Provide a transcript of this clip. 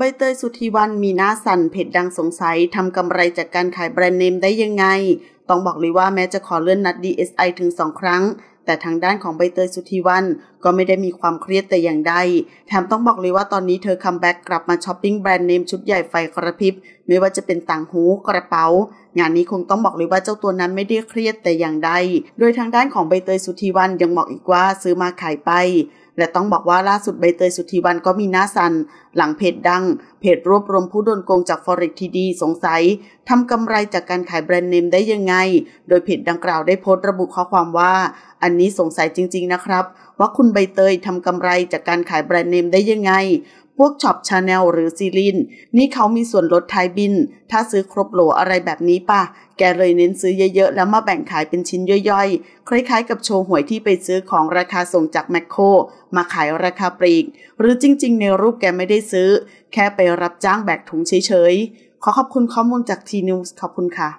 ใบเตยสุธีวันมีหน้าสั่นเผ็ดดังสงสัย ทำกำไรจากการขายแบรนด์เนมได้ยังไง ต้องบอกเลยว่าแม้จะขอเลื่อนนัด DSI ถึง 2 ครั้งแต่ทางด้านของใบเตยสุธีวันก็ไม่ได้มีความเครียดแต่อย่างใด แถมต้องบอกเลยว่าตอนนี้เธอคัมแบ็กกลับมาช้อปปิ้งแบรนด์เนมชุดใหญ่ไฟกระพริบ ไม่ว่าจะเป็นต่างหูกระเป๋า งานนี้คงต้องบอกเลยว่าเจ้าตัวนั้นไม่ได้เครียดแต่อย่างใด โดยทางด้านของใบเตยสุธีวันยังบอกอีกว่าซื้อมาขายไป และต้องบอกว่าล่าสุดใบเตยสุธีวันก็มีหน้าสันหลังเพจดังเพจรวบรวมผู้โดนโกงจาก Forex ทีดีสงสัยทำกำไรจากการขายแบรนด์เนมได้ยังไง โดยเพจดังกล่าวได้โพสต์ระบุข้อความว่าอันนี้สงสัยจริง ๆ นะครับ ว่าคุณใบเตยทำกำไรจากการขายแบรนด์เนมได้ยังไง พวกช็อปชาแนลหรือซีลิน นี่เขามีส่วนลดไทยบิน ถ้าซื้อครบโหลอะไรแบบนี้ป่ะ แกเลยเน้นซื้อเยอะ ๆ แล้วมาแบ่งขายเป็นชิ้นย่อยๆ คล้ายๆ กับโชว์หวยที่ไปซื้อของราคาส่งจากแมคโครมาขายราคาปลีก หรือจริงๆในรูปแกไม่ได้ซื้อ แค่ไปรับจ้างแบกถุงเฉยๆ ขอขอบคุณข้อมูลจากทีนิวส์ขอบคุณค่ะ